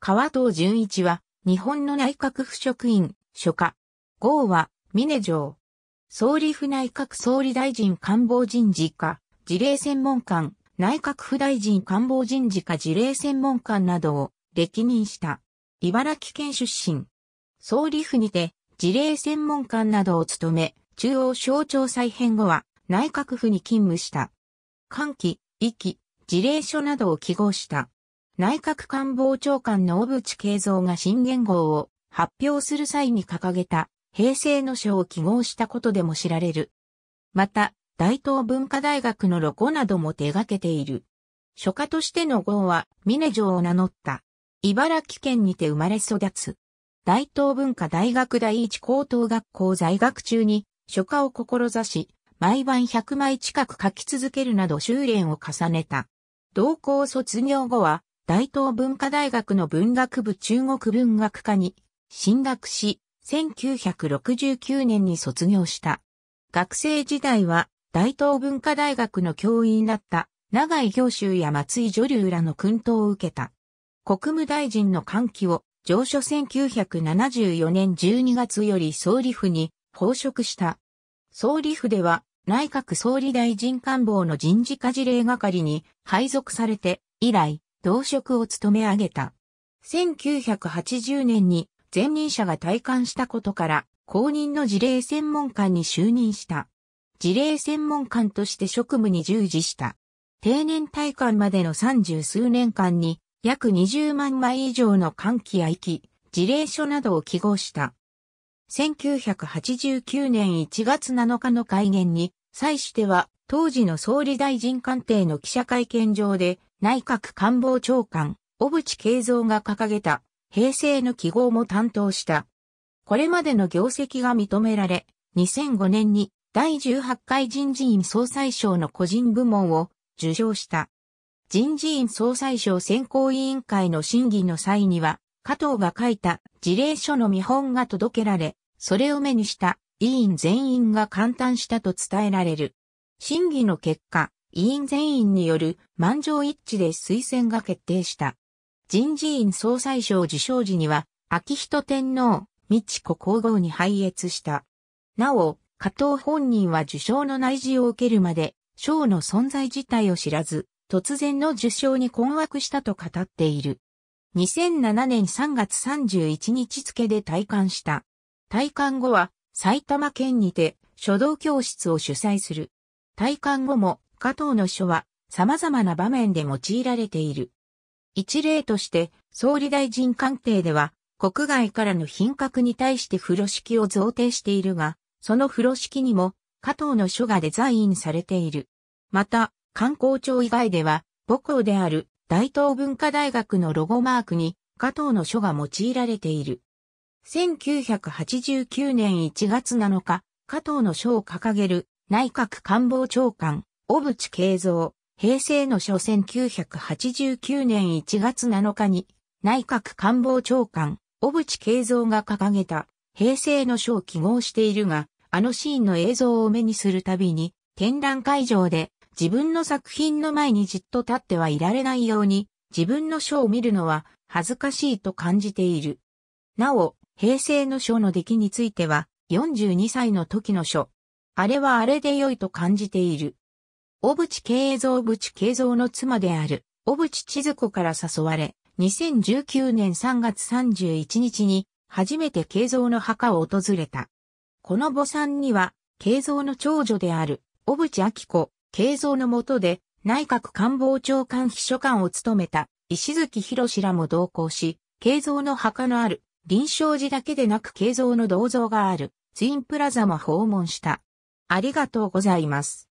川藤淳一は、日本の内閣府職員、書家。号は、峰城。総理府内閣総理大臣官房人事課、事例専門官、内閣府大臣官房人事課事例専門官などを歴任した。茨城県出身。総理府にて、事例専門官などを務め、中央省庁再編後は、内閣府に勤務した。換期、遺期、事例書などを記号した。内閣官房長官の小渕恵三が新元号を発表する際に掲げた平成の書を記号したことでも知られる。また、大東文化大学のロゴなども手掛けている。書家としての号は、峰城を名乗った。茨城県にて生まれ育つ。大東文化大学第一高等学校在学中に、書家を志し、毎晩100枚近く書き続けるなど修練を重ねた。同校卒業後は、大東文化大学の文学部中国文学科に進学し、1969年に卒業した。学生時代は大東文化大学の教員だった長井行州や松井女流らの訓導を受けた。国務大臣の歓喜を上書1974年12月より総理府に報職した。総理府では内閣総理大臣官房の人事課事例係に配属されて以来、同職を務め上げた。1980年に前任者が退官したことから、公認の事例専門官に就任した。事例専門官として職務に従事した。定年退官までの三十数年間に約20万枚以上の換気や息、事例書などを記号した。1989年1月7日の会見に際しては当時の総理大臣官邸の記者会見場で内閣官房長官、小渕恵三が掲げた、平成の記号も担当した。これまでの業績が認められ、2005年に第18回人事院総裁賞の個人部門を受賞した。人事院総裁賞選考委員会の審議の際には、加藤が書いた事例書の見本が届けられ、それを目にした委員全員が感嘆したと伝えられる。審議の結果、委員全員による満場一致で推薦が決定した。人事院総裁賞受賞時には、秋人天皇、美智子皇后に拝謁した。なお、加藤本人は受賞の内示を受けるまで、賞の存在自体を知らず、突然の受賞に困惑したと語っている。2007年3月31日付で退官した。退官後は埼玉県にて書道教室を主催する。退官後も加藤の書は様々な場面で用いられている。一例として、総理大臣官邸では、国外からの品格に対して風呂敷を贈呈しているが、その風呂敷にも、加藤の書がデザインされている。また、観光庁以外では、母校である大東文化大学のロゴマークに、加藤の書が用いられている。1989年1月7日、加藤の書を掲げる内閣官房長官、小渕慶三、平成の初戦989年1月7日に、内閣官房長官、小渕慶三が掲げた、平成の書を記号しているが、あのシーンの映像を目にするたびに、展覧会場で自分の作品の前にじっと立ってはいられないように、自分の書を見るのは恥ずかしいと感じている。なお、平成の書の出来については、42歳の時の書。あれはあれで良いと感じている。小渕慶三渕慶三の妻である、小渕千鶴子から誘われ、2019年3月31日に、初めて慶三の墓を訪れた。この墓参には、慶三の長女である、小渕明子、慶三の下で、内閣官房長官秘書官を務めた、石月博らも同行し、慶三の墓のある、臨床寺だけでなく慶三の銅像がある、ツインプラザも訪問した。ありがとうございます。